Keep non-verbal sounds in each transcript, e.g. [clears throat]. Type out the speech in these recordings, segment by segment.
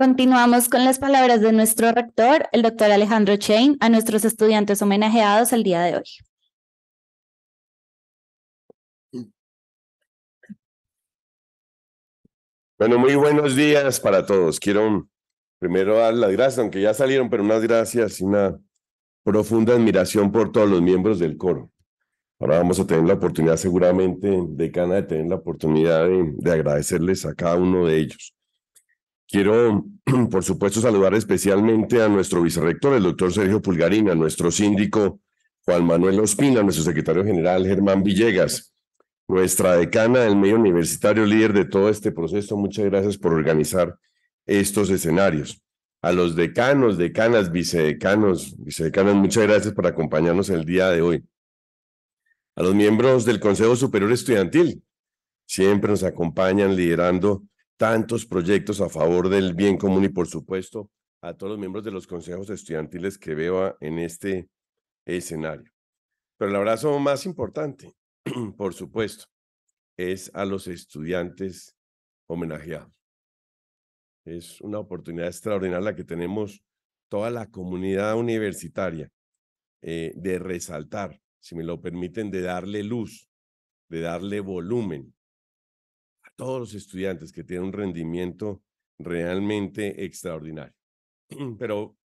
Continuamos con las palabras de nuestro rector, el doctor Alejandro Chain, a nuestros estudiantes homenajeados el día de hoy. Bueno, muy buenos días para todos. Quiero primero dar las gracias, aunque ya salieron, pero unas gracias y una profunda admiración por todos los miembros del coro. Ahora vamos a tener la oportunidad, seguramente, decana, de tener la oportunidad de agradecerles a cada uno de ellos. Quiero, [clears throat] por supuesto, saludar especialmente a nuestro vicerrector, el doctor Sergio Pulgarín, a nuestro síndico Juan Manuel Ospina, a nuestro secretario general Germán Villegas, nuestra decana del medio universitario, líder de todo este proceso. Muchas gracias por organizar estos escenarios. A los decanos, decanas, vicedecanos, vicedecanas, muchas gracias por acompañarnos el día de hoy. A los miembros del Consejo Superior Estudiantil, siempre nos acompañan liderando tantos proyectos a favor del bien común y por supuesto a todos los miembros de los consejos estudiantiles que veo en este escenario. Pero el abrazo más importante, [clears throat] por supuesto, es a los estudiantes homenajeados. Es una oportunidad extraordinaria la que tenemos toda la comunidad universitaria eh, de resaltar, si me lo permiten, de darle luz, de darle volumen todos los estudiantes que tienen un rendimiento realmente extraordinario. [clears throat] Pero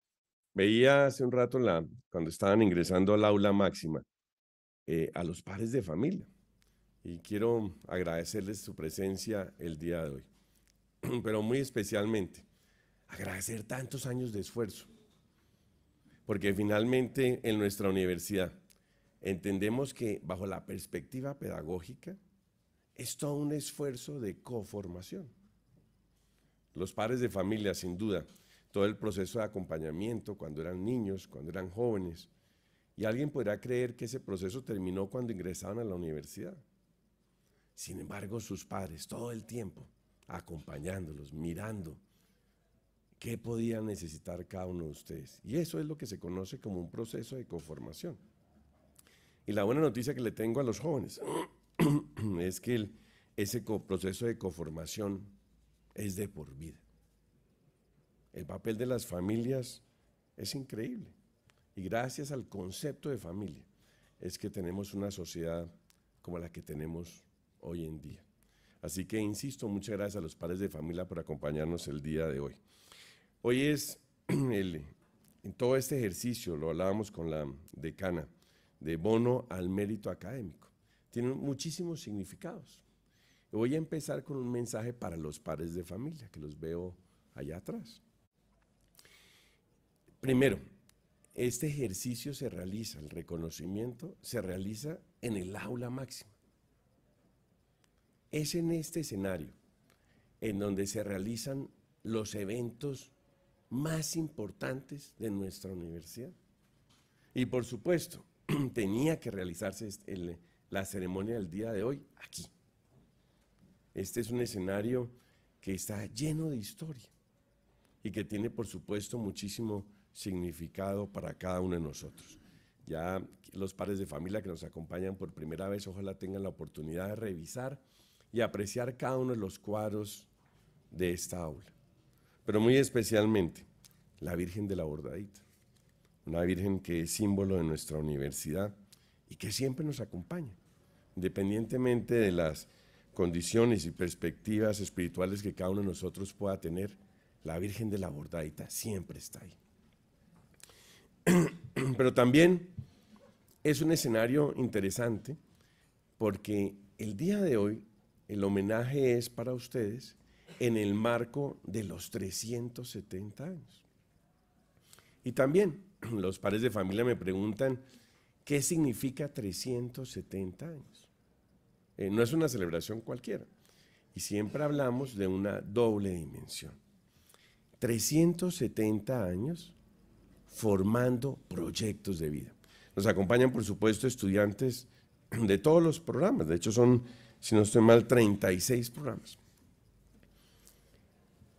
veía hace un rato, la, cuando estaban ingresando al aula máxima, eh, a los padres de familia. Y quiero agradecerles su presencia el día de hoy. [clears throat] Pero muy especialmente, agradecer tantos años de esfuerzo. Porque finalmente en nuestra universidad entendemos que bajo la perspectiva pedagógica, es un esfuerzo de coformación. Los padres de familia, sin duda, todo el proceso de acompañamiento cuando eran niños, cuando eran jóvenes. Y alguien podrá creer que ese proceso terminó cuando ingresaban a la universidad. Sin embargo, sus padres todo el tiempo acompañándolos, mirando qué podían necesitar cada uno de ustedes. Y eso es lo que se conoce como un proceso de conformación. Y la buena noticia que le tengo a los jóvenes [clears throat] [clears throat] es que ese proceso de conformación es de por vida. El papel de las familias es increíble. Y gracias al concepto de familia es que tenemos una sociedad como la que tenemos hoy en día. Así que insisto, muchas gracias a los padres de familia por acompañarnos el día de hoy. Hoy es [clears throat] en todo este ejercicio, lo hablábamos con la decana, de bono al mérito académico tienen muchísimos significados. Voy a empezar con un mensaje para los padres de familia, que los veo allá atrás. Primero, este ejercicio se realiza, el reconocimiento se realiza en el aula máxima. Es en este escenario en donde se realizan los eventos más importantes de nuestra universidad. Y por supuesto, [clears throat] tenía que realizarse este, el, la ceremonia del día de hoy aquí. Este es un escenario que está lleno de historia y que tiene, por supuesto, muchísimo significado para cada uno de nosotros. Ya los padres de familia que nos acompañan por primera vez, ojalá tengan la oportunidad de revisar y apreciar cada uno de los cuadros de esta aula. Pero muy especialmente la Virgen de la Bordadita, una Virgen que es símbolo de nuestra universidad y que siempre nos acompaña independientemente de las condiciones y perspectivas espirituales que cada uno de nosotros pueda tener, la Virgen de la Bordadita siempre está ahí. [clears throat] Pero también es un escenario interesante porque el día de hoy el homenaje es para ustedes en el marco de los 370 años. Y también los padres de familia me preguntan, ¿qué significa 370 años? Eh, no es una celebración cualquiera. Y siempre hablamos de una doble dimensión. 370 años formando proyectos de vida. Nos acompañan, por supuesto, estudiantes de todos los programas. De hecho, son, si no estoy mal, 36 programas.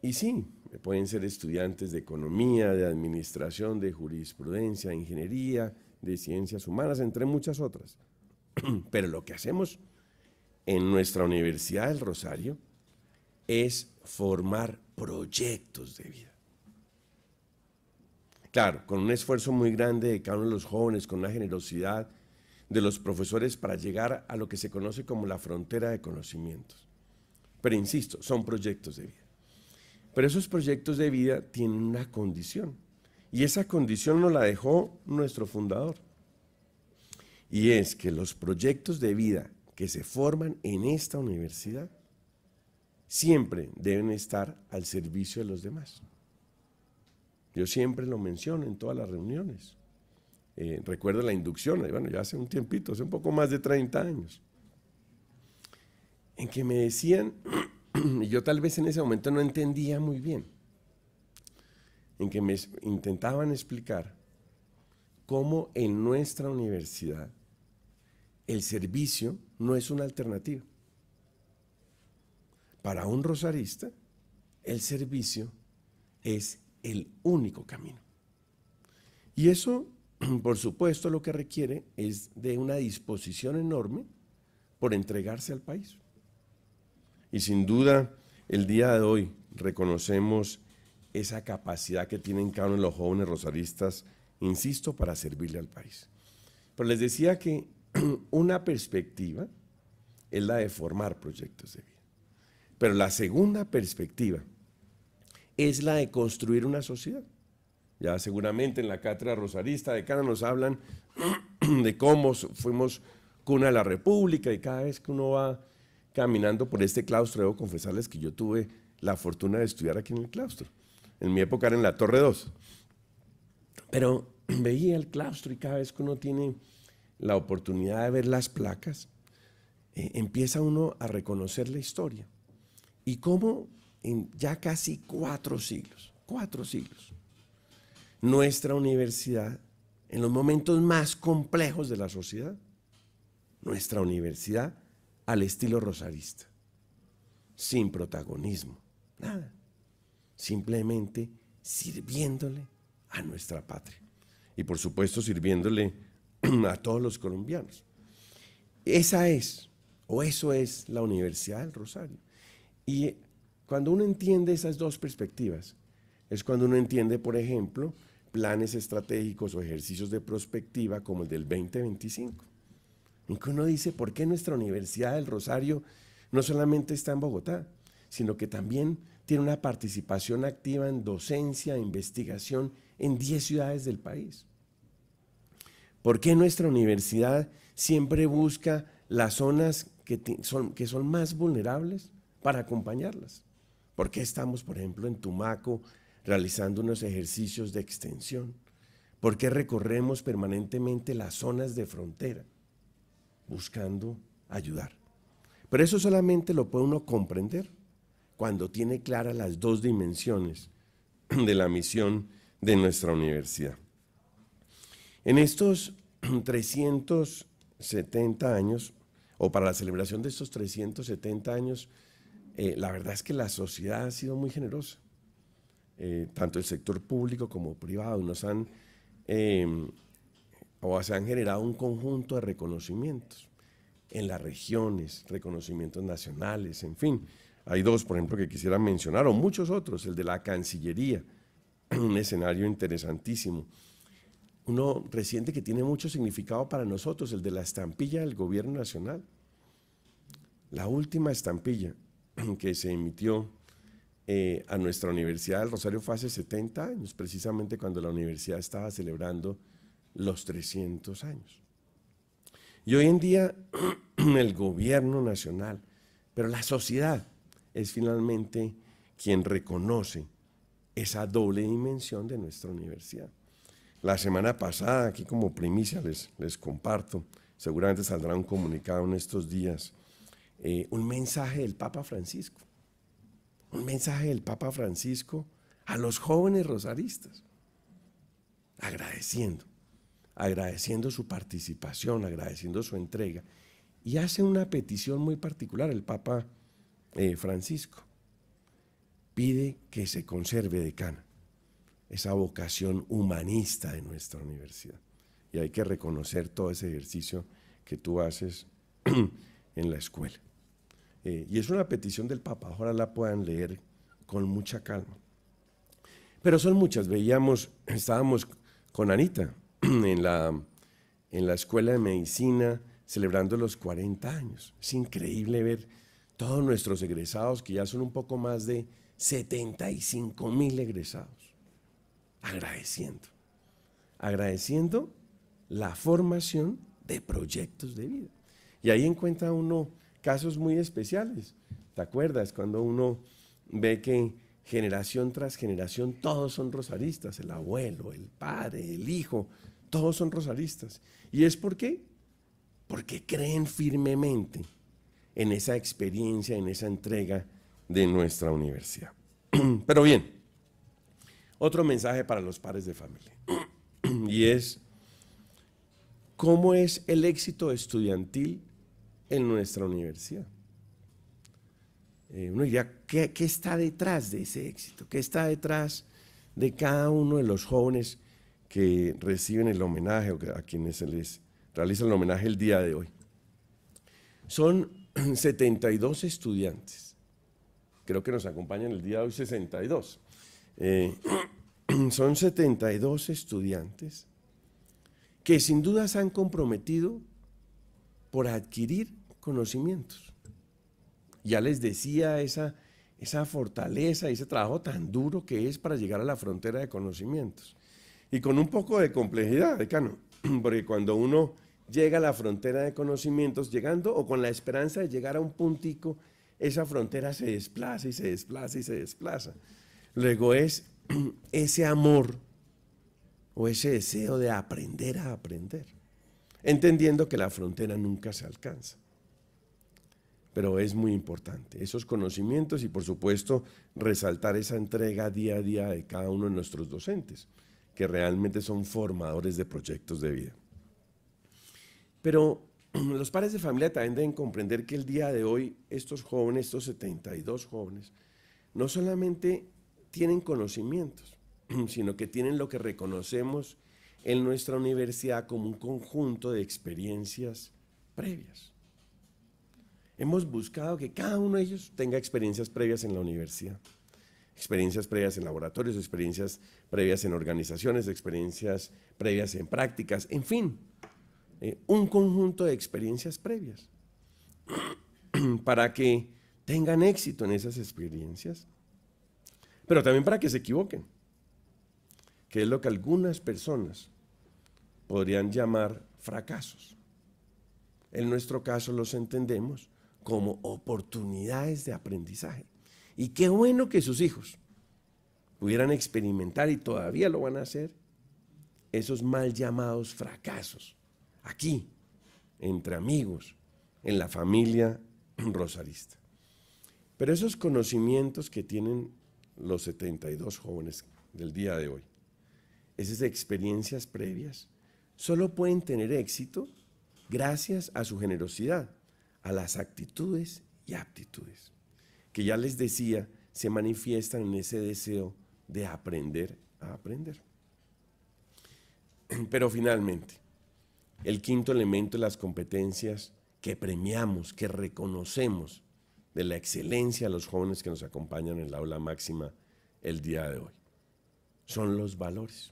Y sí, pueden ser estudiantes de economía, de administración, de jurisprudencia, de ingeniería, de ciencias humanas, entre muchas otras. [clears throat] Pero lo que hacemos en nuestra Universidad del Rosario es formar proyectos de vida. Claro, con un esfuerzo muy grande de cada uno de los jóvenes, con la generosidad de los profesores para llegar a lo que se conoce como la frontera de conocimientos. Pero insisto, son proyectos de vida. Pero esos proyectos de vida tienen una condición. Y esa condición nos la dejó nuestro fundador. Y es que los proyectos de vida que se forman en esta universidad siempre deben estar al servicio de los demás. Yo siempre lo menciono en todas las reuniones. Eh, recuerdo la inducción, bueno, ya hace un tiempito, hace un poco más de 30 años, en que me decían, [clears throat] y yo tal vez en ese momento no entendía muy bien, en que me intentaban explicar cómo en nuestra universidad el servicio no es una alternativa. Para un rosarista, el servicio es el único camino. Y eso, [clears throat] por supuesto, lo que requiere es de una disposición enorme por entregarse al país. Y sin duda, el día de hoy reconocemos esa capacidad que tienen cada uno de los jóvenes rosaristas, insisto, para servirle al país. Pero les decía que [clears throat] una perspectiva es la de formar proyectos de vida. Pero la segunda perspectiva es la de construir una sociedad. Ya seguramente en la cátedra rosarista de Cana nos hablan [clears throat] de cómo fuimos cuna de la República y cada vez que uno va caminando por este claustro, debo confesarles que yo tuve la fortuna de estudiar aquí en el claustro. En mi época era en la Torre 2. Pero [clears throat] veía el claustro y cada vez que uno tiene la oportunidad de ver las placas, eh, empieza uno a reconocer la historia. Y cómo en ya casi cuatro siglos, cuatro siglos, nuestra universidad, en los momentos más complejos de la sociedad, nuestra universidad al estilo rosarista, sin protagonismo, nada, simplemente sirviéndole a nuestra patria. Y por supuesto sirviéndole [clears throat] a todos los colombianos. Esa es, o eso es la Universidad del Rosario. Y cuando uno entiende esas dos perspectivas, es cuando uno entiende, por ejemplo, planes estratégicos o ejercicios de prospectiva como el del 2025. En que uno dice, ¿por qué nuestra Universidad del Rosario no solamente está en Bogotá, sino que también tiene una participación activa en docencia, investigación en 10 ciudades del país? ¿Por qué nuestra universidad siempre busca las zonas que, son, que son más vulnerables para acompañarlas? ¿Por qué estamos, por ejemplo, en Tumaco realizando unos ejercicios de extensión? ¿Por qué recorremos permanentemente las zonas de frontera buscando ayudar? Pero eso solamente lo puede uno comprender cuando tiene claras las dos dimensiones de la misión de nuestra universidad. En estos 370 [clears throat] años, o para la celebración de estos 370 años, eh, la verdad es que la sociedad ha sido muy generosa, eh, tanto el sector público como privado, nos han, em, o se han generado un conjunto de reconocimientos en las regiones, reconocimientos nacionales, en fin. Hay dos, por ejemplo, que quisiera mencionar, o muchos otros, el de la Cancillería, [clears throat] un escenario interesantísimo uno reciente que tiene mucho significado para nosotros, el de la estampilla del gobierno nacional. La última estampilla [clears throat] que se emitió eh, a nuestra universidad del Rosario fue hace 70 años, precisamente cuando la universidad estaba celebrando los 300 años. Y hoy en día [clears throat] el gobierno nacional, pero la sociedad es finalmente quien reconoce esa doble dimensión de nuestra universidad. La semana pasada, aquí como primicia les, les comparto, seguramente saldrá un comunicado en estos días, eh, un mensaje del Papa Francisco, un mensaje del Papa Francisco a los jóvenes rosaristas, agradeciendo, agradeciendo su participación, agradeciendo su entrega, y hace una petición muy particular el Papa eh, Francisco, pide que se conserve decana esa vocación humanista de nuestra universidad. Y hay que reconocer todo ese ejercicio que tú haces [clears throat] en la escuela. Eh, y es una petición del Papa, ahora la puedan leer con mucha calma. Pero son muchas, veíamos, estábamos con Anita [clears throat] en la, en la escuela de medicina celebrando los 40 años. Es increíble ver todos nuestros egresados, que ya son un poco más de 75 mil egresados Agradeciendo. Agradeciendo la formación de proyectos de vida. Y ahí encuentra uno casos muy especiales. ¿Te acuerdas? Cuando uno ve que generación tras generación todos son rosaristas, el abuelo, el padre, el hijo, todos son rosaristas. ¿Y es por qué? Porque creen firmemente en esa experiencia, en esa entrega de nuestra universidad. [clears throat] Pero bien, otro mensaje para los padres de familia. [clears throat] y es, ¿cómo es el éxito estudiantil en nuestra universidad? Eh, uno diría, ¿qué, ¿qué, está detrás de ese éxito? ¿Qué está detrás de cada uno de los jóvenes que reciben el homenaje o a quienes se les realiza el homenaje el día de hoy? Son 72 [clears throat] estudiantes. Creo que nos acompañan el día de hoy 62. Eh, [clears throat] son 72 estudiantes que sin duda se han comprometido por adquirir conocimientos. Ya les decía esa, esa fortaleza y ese trabajo tan duro que es para llegar a la frontera de conocimientos. Y con un poco de complejidad, decano, [clears throat] porque cuando uno llega a la frontera de conocimientos, llegando o con la esperanza de llegar a un puntico, esa frontera se desplaza y se desplaza y se desplaza. Luego es [clears throat] ese amor o ese deseo de aprender a aprender, entendiendo que la frontera nunca se alcanza. Pero es muy importante esos conocimientos y por supuesto resaltar esa entrega día a día de cada uno de nuestros docentes, que realmente son formadores de proyectos de vida. Pero [clears throat] los padres de familia también deben comprender que el día de hoy estos jóvenes, estos 72 jóvenes, no solamente tienen conocimientos, [clears throat] sino que tienen lo que reconocemos en nuestra universidad como un conjunto de experiencias previas. Hemos buscado que cada uno de ellos tenga experiencias previas en la universidad, experiencias previas en laboratorios, experiencias previas en organizaciones, experiencias previas en prácticas, en fin, eh, un conjunto de experiencias previas [clears throat] para que tengan éxito en esas experiencias pero también para que se equivoquen, que es lo que algunas personas podrían llamar fracasos. En nuestro caso los entendemos como oportunidades de aprendizaje. Y qué bueno que sus hijos pudieran experimentar y todavía lo van a hacer esos mal llamados fracasos aquí, entre amigos, en la familia rosarista. Pero esos conocimientos que tienen los 72 jóvenes del día de hoy. Esas experiencias previas solo pueden tener éxito gracias a su generosidad, a las actitudes y aptitudes, que ya les decía, se manifiestan en ese deseo de aprender a aprender. [clears throat] Pero finalmente, el quinto elemento de las competencias que premiamos, que reconocemos de la excelencia a los jóvenes que nos acompañan en la aula máxima el día de hoy. Son los valores.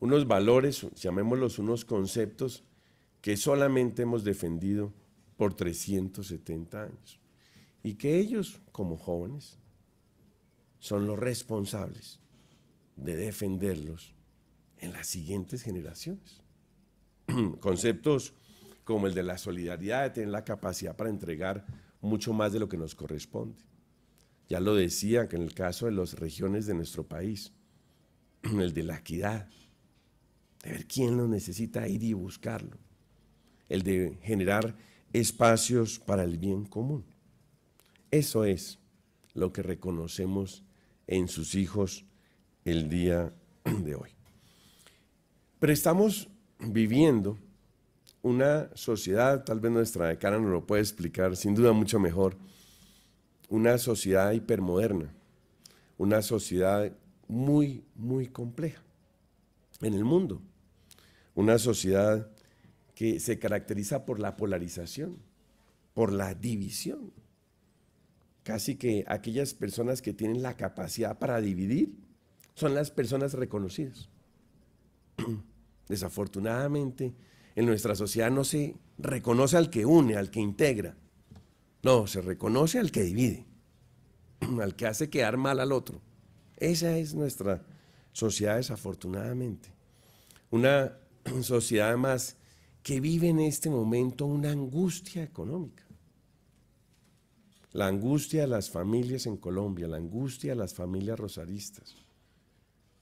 Unos valores, llamémoslos unos conceptos, que solamente hemos defendido por 370 años. Y que ellos, como jóvenes, son los responsables de defenderlos en las siguientes generaciones. [clears throat] Conceptos como el de la solidaridad, de tener la capacidad para entregar mucho más de lo que nos corresponde. Ya lo decía que en el caso de las regiones de nuestro país, [clears throat] el de la equidad, de ver quién lo necesita, ir y buscarlo, el de generar espacios para el bien común. Eso es lo que reconocemos en sus hijos el día [clears throat] de hoy. Pero estamos viviendo una sociedad, tal vez nuestra decana nos lo puede explicar, sin duda mucho mejor, una sociedad hipermoderna, una sociedad muy, muy compleja en el mundo, una sociedad que se caracteriza por la polarización, por la división. Casi que aquellas personas que tienen la capacidad para dividir son las personas reconocidas. [clears throat] Desafortunadamente, en nuestra sociedad no se reconoce al que une, al que integra. No, se reconoce al que divide, [clears throat] al que hace quedar mal al otro. Esa es nuestra sociedad desafortunadamente. Una [clears throat] sociedad más que vive en este momento una angustia económica. La angustia de las familias en Colombia, la angustia de las familias rosaristas.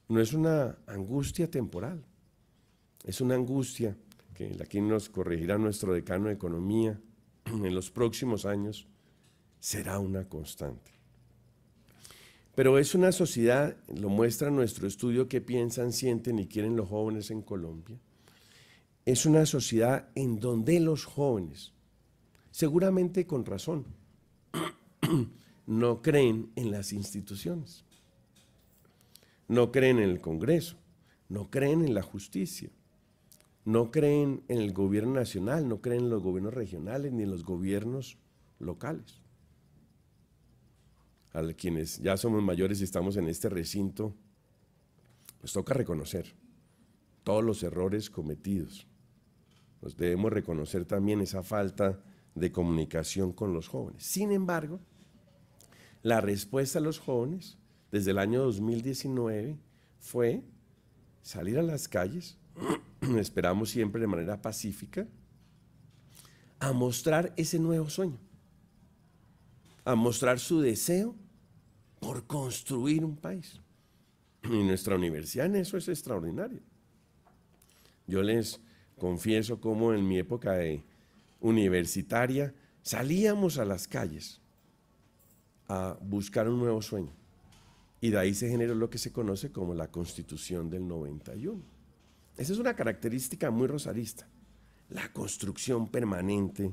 No es una angustia temporal, es una angustia que aquí nos corregirá nuestro decano de Economía [clears throat] en los próximos años, será una constante. Pero es una sociedad, lo muestra nuestro estudio, que piensan, sienten y quieren los jóvenes en Colombia. Es una sociedad en donde los jóvenes, seguramente con razón, [clears throat] no creen en las instituciones, no creen en el Congreso, no creen en la justicia, no creen en el gobierno nacional, no creen en los gobiernos regionales ni en los gobiernos locales. A quienes ya somos mayores y estamos en este recinto, nos pues toca reconocer todos los errores cometidos. Nos debemos reconocer también esa falta de comunicación con los jóvenes. Sin embargo, la respuesta a los jóvenes desde el año 2019 fue salir a las calles [clears throat] esperamos siempre de manera pacífica, a mostrar ese nuevo sueño, a mostrar su deseo por construir un país. Y nuestra universidad en eso es extraordinario Yo les confieso cómo en mi época de universitaria salíamos a las calles a buscar un nuevo sueño. Y de ahí se generó lo que se conoce como la Constitución del 91 esa es una característica muy rosarista, la construcción permanente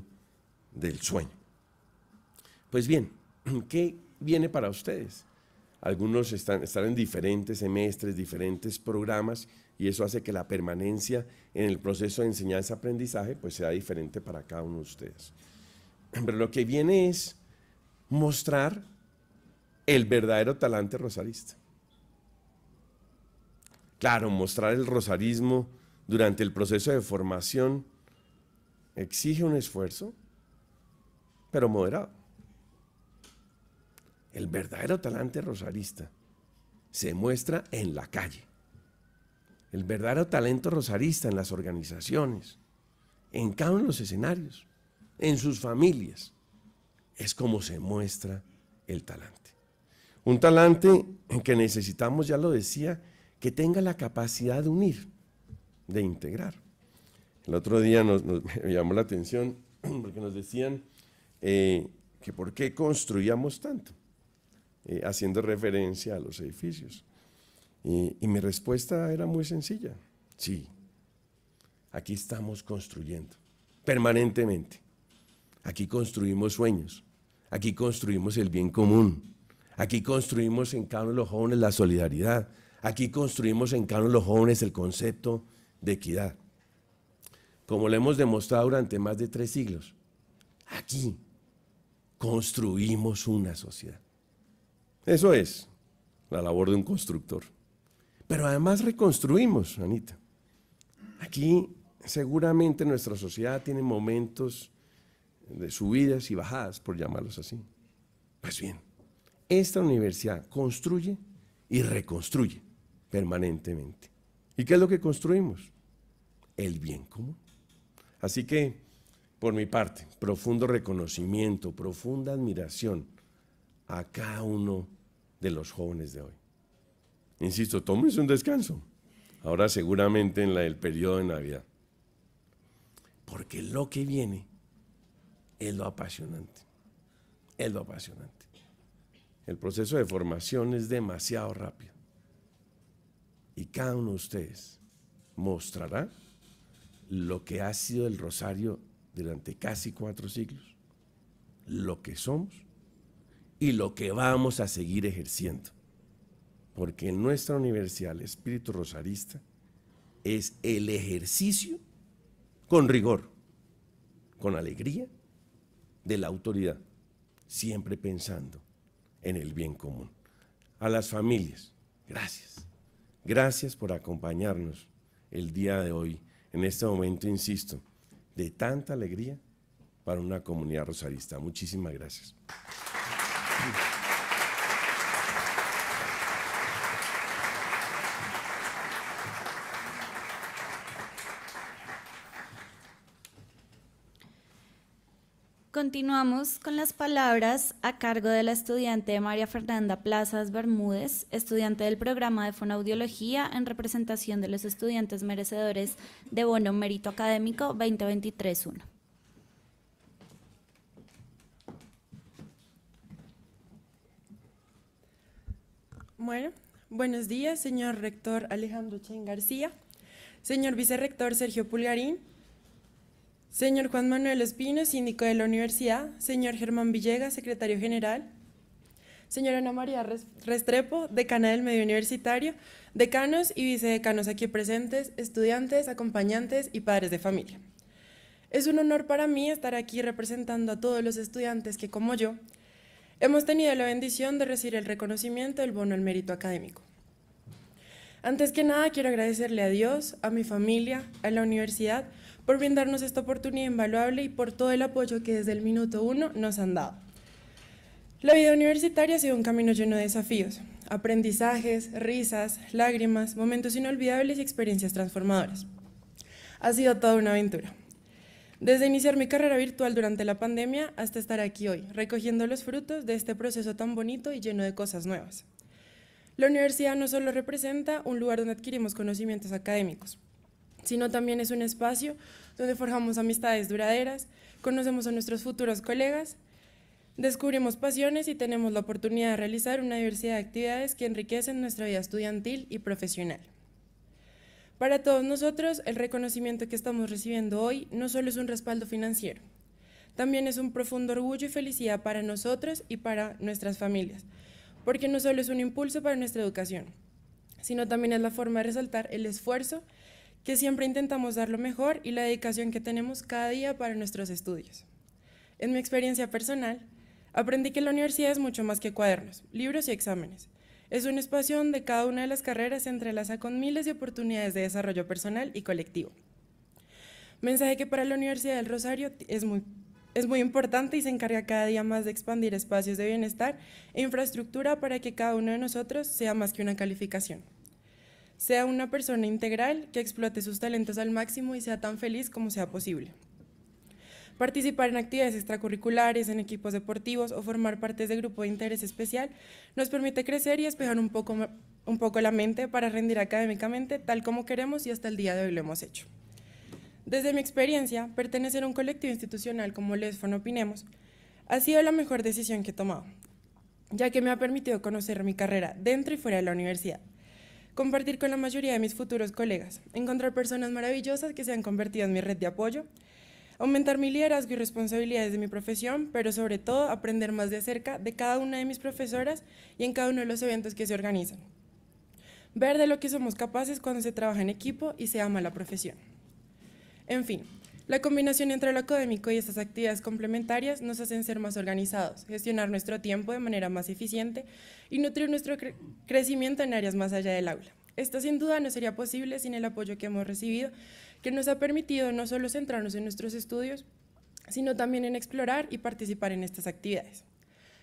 del sueño. Pues bien, [clears throat] ¿qué viene para ustedes? Algunos están, en diferentes semestres, diferentes programas, y eso hace que la permanencia en el proceso de enseñanza-aprendizaje pues sea diferente para cada uno de ustedes. Pero lo que viene es mostrar el verdadero talante rosarista. Claro, mostrar el rosarismo durante el proceso de formación exige un esfuerzo, pero moderado. El verdadero talante rosarista se muestra en la calle. El verdadero talento rosarista en las organizaciones, en cada uno de los escenarios, en sus familias. Es como se muestra el talante. Un talante que necesitamos, ya lo decía, que tenga la capacidad de unir, de integrar. El otro día nos, [laughs] llamó la atención [clears throat] porque nos decían eh, que por qué construíamos tanto, eh, haciendo referencia a los edificios. Y, y mi respuesta era muy sencilla. Sí, aquí estamos construyendo, permanentemente. Aquí construimos sueños, aquí construimos el bien común, aquí construimos en cada uno de los jóvenes la solidaridad, Aquí construimos en Carlos los jóvenes el concepto de equidad, como lo hemos demostrado durante más de tres siglos. Aquí construimos una sociedad. Eso es la labor de un constructor. Pero además reconstruimos, Anita. Aquí seguramente nuestra sociedad tiene momentos de subidas y bajadas, por llamarlos así. Pues bien, esta universidad construye y reconstruye permanentemente. ¿Y qué es lo que construimos? El bien común. Así que, por mi parte, profundo reconocimiento, profunda admiración a cada uno de los jóvenes de hoy. Insisto, tómense un descanso. Ahora seguramente en el periodo de Navidad. Porque lo que viene es lo apasionante. Es lo apasionante. El proceso de formación es demasiado rápido y cada uno de ustedes mostrará lo que ha sido el rosario durante casi cuatro siglos, lo que somos y lo que vamos a seguir ejerciendo. Porque en nuestra universidad el espíritu rosarista es el ejercicio con rigor, con alegría, de la autoridad, siempre pensando en el bien común. A las familias, gracias. Gracias por acompañarnos el día de hoy, en este momento, insisto, de tanta alegría para una comunidad rosarista. Muchísimas gracias. Continuamos con las palabras a cargo de la estudiante María Fernanda Plazas Bermúdez, estudiante del programa de Fonaudiología en representación de los estudiantes merecedores de Bono Mérito Académico 2023-1. Bueno, buenos días, señor rector Alejandro Chen García, señor vicerrector Sergio Pulgarín, Señor Juan Manuel Espino, síndico de la universidad. Señor Germán Villegas, secretario general. Señora Ana María Restrepo, decana del medio universitario, decanos y vicedecanos aquí presentes, estudiantes, acompañantes y padres de familia. Es un honor para mí estar aquí representando a todos los estudiantes que, como yo, hemos tenido la bendición de recibir el reconocimiento del bono al mérito académico. Antes que nada, quiero agradecerle a Dios, a mi familia, a la universidad, por brindarnos esta oportunidad invaluable y por todo el apoyo que desde el minuto uno nos han dado. La vida universitaria ha sido un camino lleno de desafíos, aprendizajes, risas, lágrimas, momentos inolvidables y experiencias transformadoras. Ha sido toda una aventura. Desde iniciar mi carrera virtual durante la pandemia hasta estar aquí hoy, recogiendo los frutos de este proceso tan bonito y lleno de cosas nuevas. La universidad no solo representa un lugar donde adquirimos conocimientos académicos, sino también es un espacio donde forjamos amistades duraderas, conocemos a nuestros futuros colegas, descubrimos pasiones y tenemos la oportunidad de realizar una diversidad de actividades que enriquecen nuestra vida estudiantil y profesional. Para todos nosotros, el reconocimiento que estamos recibiendo hoy no solo es un respaldo financiero, también es un profundo orgullo y felicidad para nosotros y para nuestras familias, porque no solo es un impulso para nuestra educación, sino también es la forma de resaltar el esfuerzo que siempre intentamos dar lo mejor y la dedicación que tenemos cada día para nuestros estudios. En mi experiencia personal, aprendí que la universidad es mucho más que cuadernos, libros y exámenes. Es un espacio donde cada una de las carreras se entrelaza con miles de oportunidades de desarrollo personal y colectivo. Mensaje que para la Universidad del Rosario es muy, es muy importante y se encarga cada día más de expandir espacios de bienestar e infraestructura para que cada uno de nosotros sea más que una calificación. Sea una persona integral que explote sus talentos al máximo y sea tan feliz como sea posible. Participar en actividades extracurriculares, en equipos deportivos o formar parte de grupos de interés especial nos permite crecer y espejar un poco, un poco la mente para rendir académicamente tal como queremos y hasta el día de hoy lo hemos hecho. Desde mi experiencia, pertenecer a un colectivo institucional como Lesfon Opinemos ha sido la mejor decisión que he tomado, ya que me ha permitido conocer mi carrera dentro y fuera de la universidad compartir con la mayoría de mis futuros colegas, encontrar personas maravillosas que se han convertido en mi red de apoyo, aumentar mi liderazgo y responsabilidades de mi profesión, pero sobre todo aprender más de cerca de cada una de mis profesoras y en cada uno de los eventos que se organizan. Ver de lo que somos capaces cuando se trabaja en equipo y se ama la profesión. En fin, la combinación entre lo académico y estas actividades complementarias nos hacen ser más organizados, gestionar nuestro tiempo de manera más eficiente y nutrir nuestro crecimiento en áreas más allá del aula. Esto sin duda no sería posible sin el apoyo que hemos recibido, que nos ha permitido no solo centrarnos en nuestros estudios, sino también en explorar y participar en estas actividades.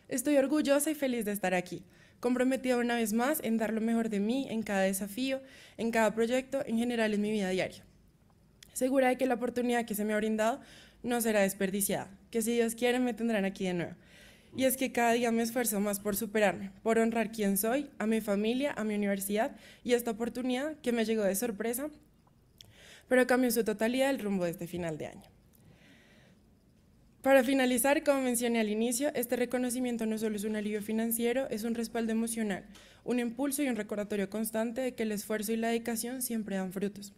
Estoy orgullosa y feliz de estar aquí, comprometida una vez más en dar lo mejor de mí en cada desafío, en cada proyecto, en general en mi vida diaria segura de que la oportunidad que se me ha brindado no será desperdiciada, que si Dios quiere me tendrán aquí de nuevo. Y es que cada día me esfuerzo más por superarme, por honrar quién soy, a mi familia, a mi universidad y esta oportunidad que me llegó de sorpresa, pero cambió en su totalidad el rumbo de este final de año. Para finalizar, como mencioné al inicio, este reconocimiento no solo es un alivio financiero, es un respaldo emocional, un impulso y un recordatorio constante de que el esfuerzo y la dedicación siempre dan frutos.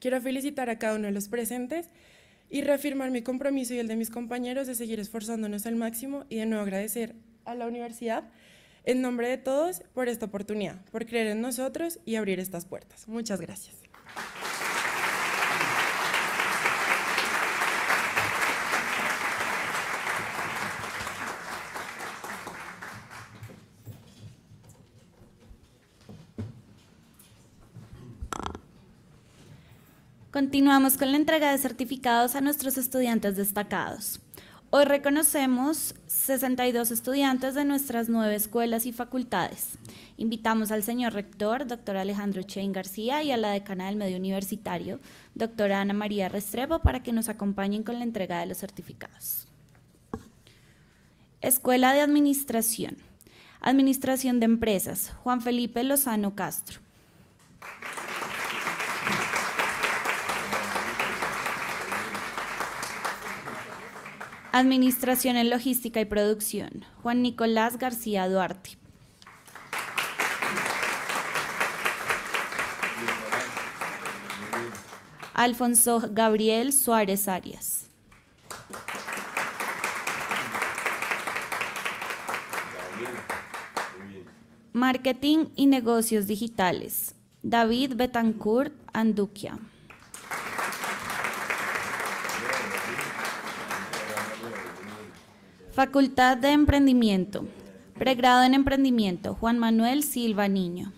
Quiero felicitar a cada uno de los presentes y reafirmar mi compromiso y el de mis compañeros de seguir esforzándonos al máximo y de nuevo agradecer a la universidad en nombre de todos por esta oportunidad, por creer en nosotros y abrir estas puertas. Muchas gracias. Continuamos con la entrega de certificados a nuestros estudiantes destacados. Hoy reconocemos 62 estudiantes de nuestras nueve escuelas y facultades. Invitamos al señor rector, doctor Alejandro Chein García, y a la decana del medio universitario, doctora Ana María Restrepo, para que nos acompañen con la entrega de los certificados. Escuela de Administración. Administración de Empresas, Juan Felipe Lozano Castro. Administración en Logística y Producción, Juan Nicolás García Duarte. Alfonso Gabriel Suárez Arias. Marketing y Negocios Digitales, David Betancourt Anduquia. Facultad de Emprendimiento, pregrado en Emprendimiento, Juan Manuel Silva Niño.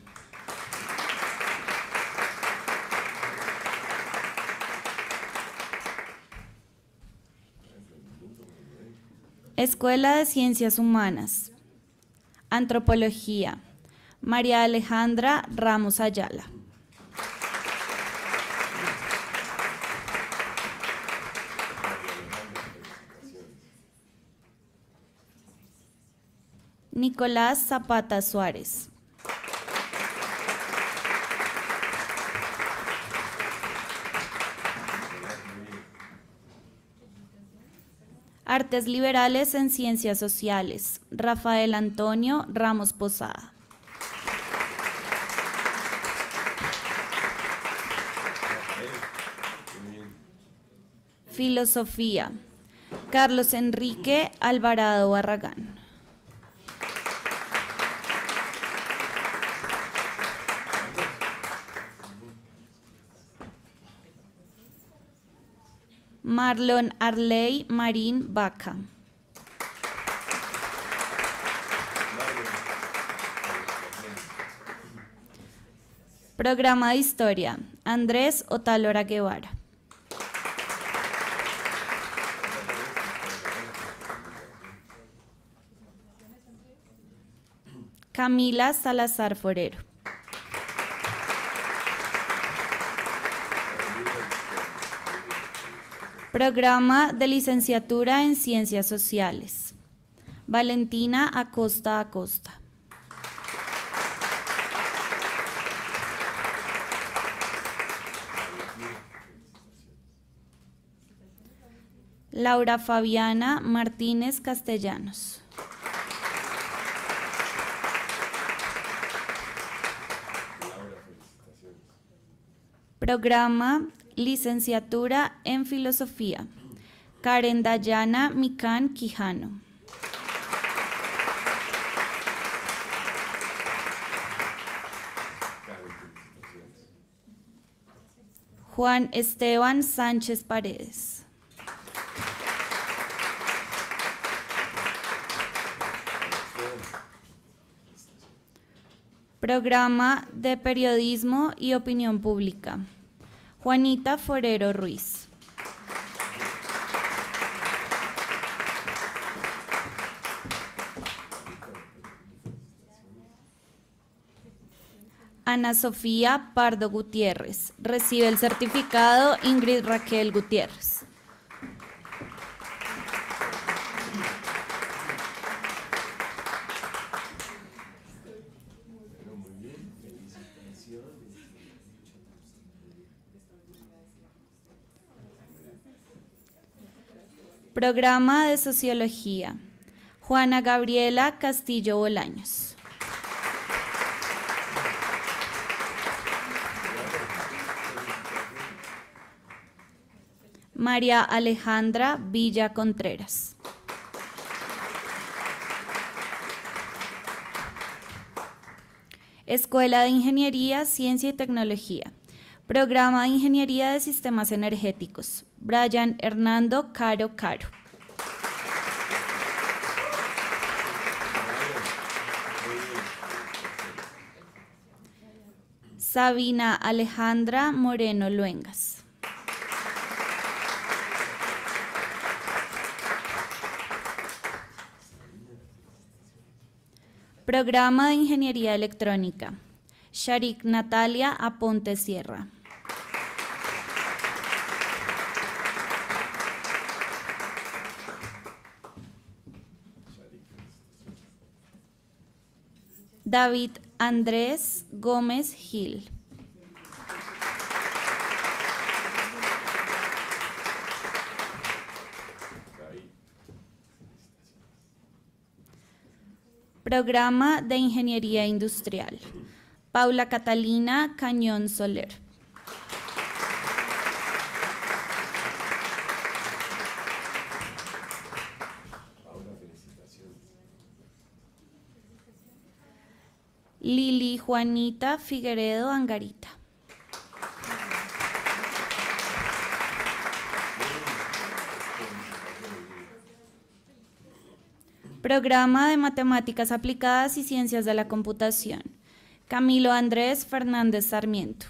Escuela de Ciencias Humanas, Antropología, María Alejandra Ramos Ayala. Nicolás Zapata Suárez. Artes Liberales en Ciencias Sociales, Rafael Antonio Ramos Posada. Filosofía, Carlos Enrique Alvarado Barragán. Marlon Arley Marín Vaca. Programa de Historia, Andrés Otalora Guevara. Camila Salazar Forero. Programa de Licenciatura en Ciencias Sociales. Valentina Acosta Acosta. Laura Fabiana Martínez Castellanos. Programa licenciatura en Filosofía. Karen Dayana Mican Quijano. Juan Esteban Sánchez Paredes. Programa de Periodismo y Opinión Pública. Juanita Forero Ruiz. Ana Sofía Pardo Gutiérrez. Recibe el certificado Ingrid Raquel Gutiérrez. Programa de Sociología. Juana Gabriela Castillo Bolaños. María Alejandra Villa Contreras. Escuela de Ingeniería, Ciencia y Tecnología. Programa de Ingeniería de Sistemas Energéticos, Brian Hernando Caro Caro. Sabina Alejandra Moreno Luengas. Programa de Ingeniería Electrónica. Sharik Natalia Aponte Sierra. David Andrés Gómez Gil. Programa de Ingeniería Industrial. Paula Catalina Cañón Soler. Juanita Figueredo Angarita. Programa de Matemáticas Aplicadas y Ciencias de la Computación. Camilo Andrés Fernández Sarmiento.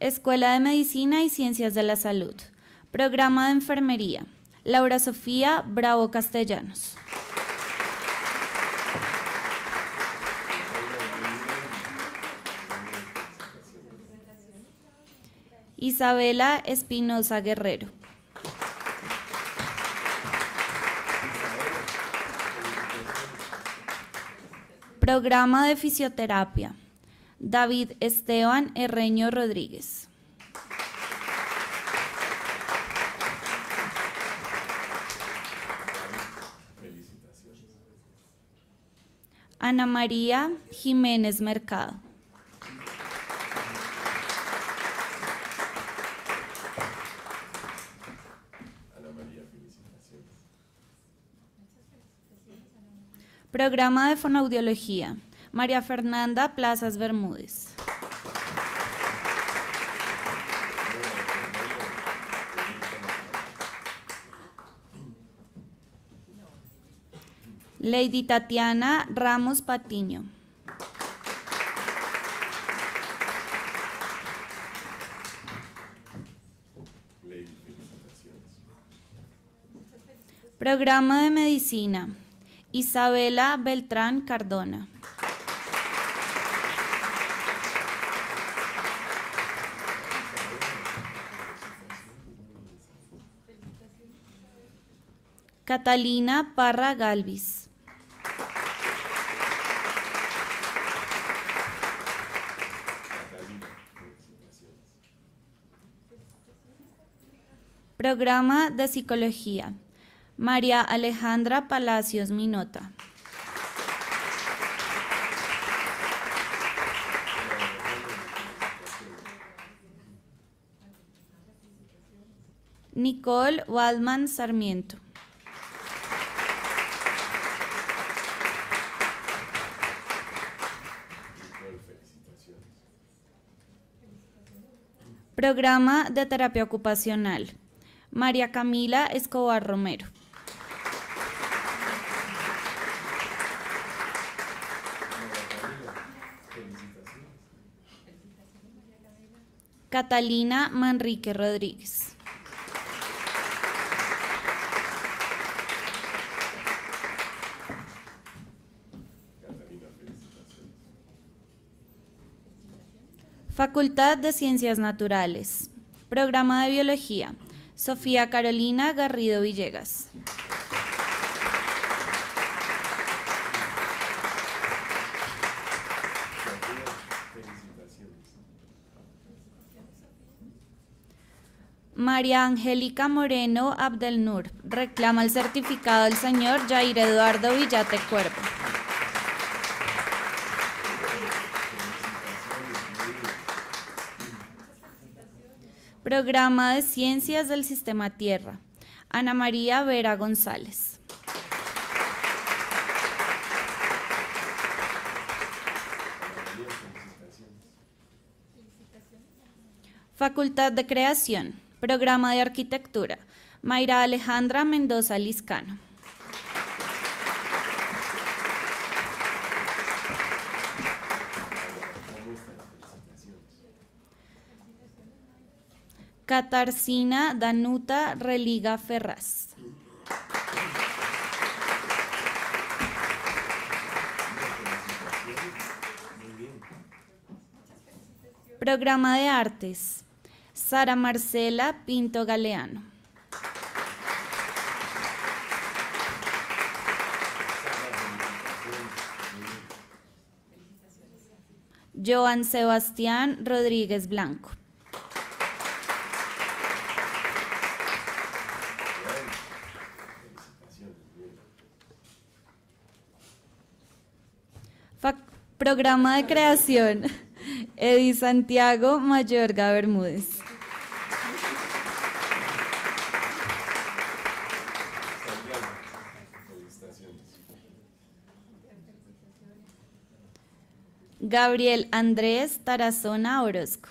Escuela de Medicina y Ciencias de la Salud. Programa de Enfermería. Laura Sofía Bravo Castellanos. Isabela Espinosa Guerrero. Programa de Fisioterapia. David Esteban Herreño Rodríguez. Ana María Jiménez Mercado. Programa de Fonaudiología. María Fernanda Plazas Bermúdez. Lady Tatiana Ramos Patiño. Programa de Medicina. Isabela Beltrán Cardona. Catalina Parra Galvis. Programa de Psicología. María Alejandra Palacios Minota. Nicole Waldman Sarmiento. Programa de terapia ocupacional. María Camila Escobar Romero. Catalina Manrique Rodríguez. Facultad de Ciencias Naturales. Programa de Biología. Sofía Carolina Garrido Villegas. María Angélica Moreno Abdelnur reclama el certificado del señor Jair Eduardo Villate cuerpo Programa de Ciencias del Sistema Tierra. Ana María Vera González. Facultad de Creación, Programa de Arquitectura, Mayra Alejandra Mendoza Liscano. Catarcina Danuta Religa Ferraz. Programa de Artes. Sara Marcela Pinto Galeano. Joan Sebastián Rodríguez Blanco. Programa de creación, Edi Santiago Mayorga Bermúdez. Gabriel Andrés Tarazona Orozco.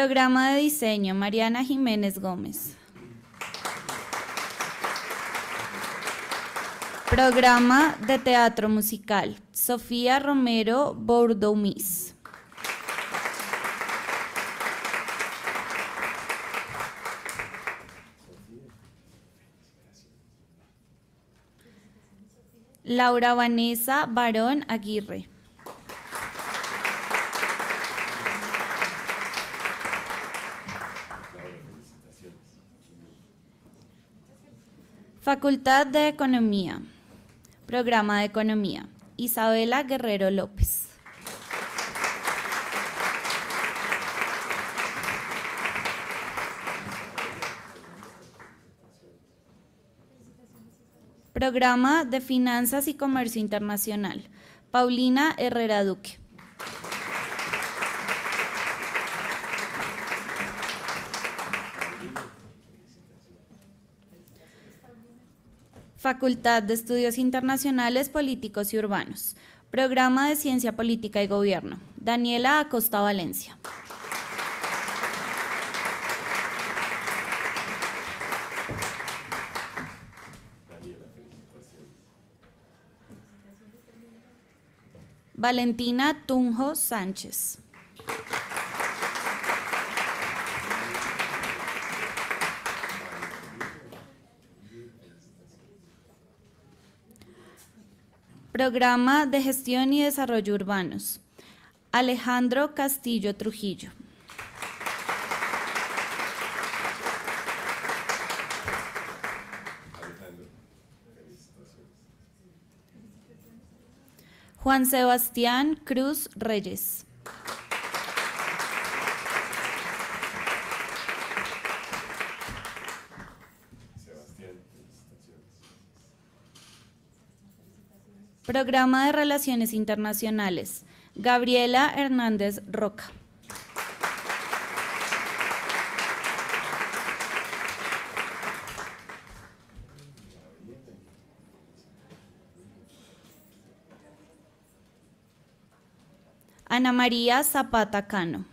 Programa de diseño, Mariana Jiménez Gómez. Programa de teatro musical, Sofía Romero Bordomis. Laura Vanessa Barón Aguirre. Facultad de Economía, Programa de Economía, Isabela Guerrero López. Programa de Finanzas y Comercio Internacional, Paulina Herrera Duque. Facultad de Estudios Internacionales Políticos y Urbanos, Programa de Ciencia Política y Gobierno, Daniela Acosta Valencia. Valentina Tunjo Sánchez. Programa de Gestión y Desarrollo Urbanos. Alejandro Castillo Trujillo. Juan Sebastián Cruz Reyes. Programa de Relaciones Internacionales, Gabriela Hernández Roca. Ana María Zapata Cano.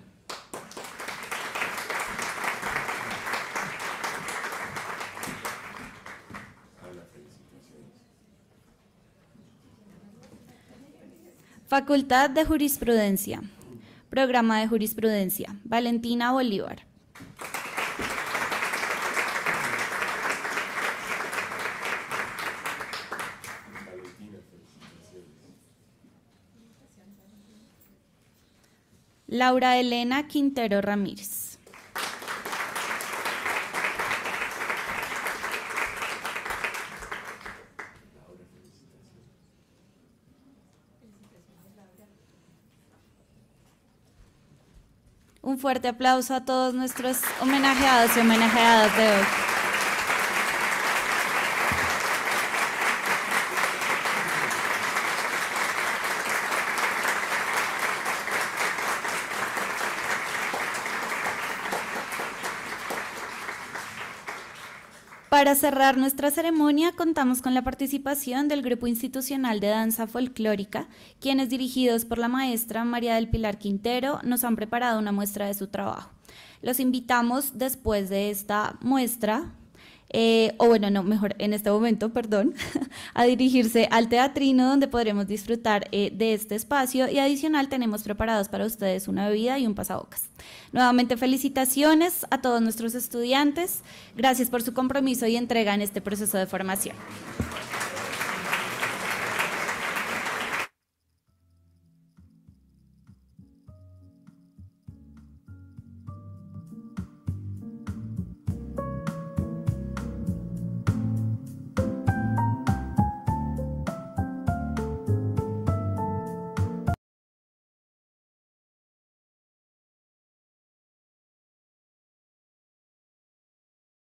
Facultad de Jurisprudencia. Programa de Jurisprudencia. Valentina Bolívar. Laura Elena Quintero Ramírez. Un fuerte aplauso a todos nuestros homenajeados y homenajeadas de hoy. Para cerrar nuestra ceremonia contamos con la participación del Grupo Institucional de Danza Folclórica, quienes dirigidos por la maestra María del Pilar Quintero nos han preparado una muestra de su trabajo. Los invitamos después de esta muestra eh, o bueno, no, mejor en este momento, perdón, [laughs] a dirigirse al teatrino donde podremos disfrutar eh, de este espacio y adicional tenemos preparados para ustedes una bebida y un pasabocas. Nuevamente felicitaciones a todos nuestros estudiantes, gracias por su compromiso y entrega en este proceso de formación.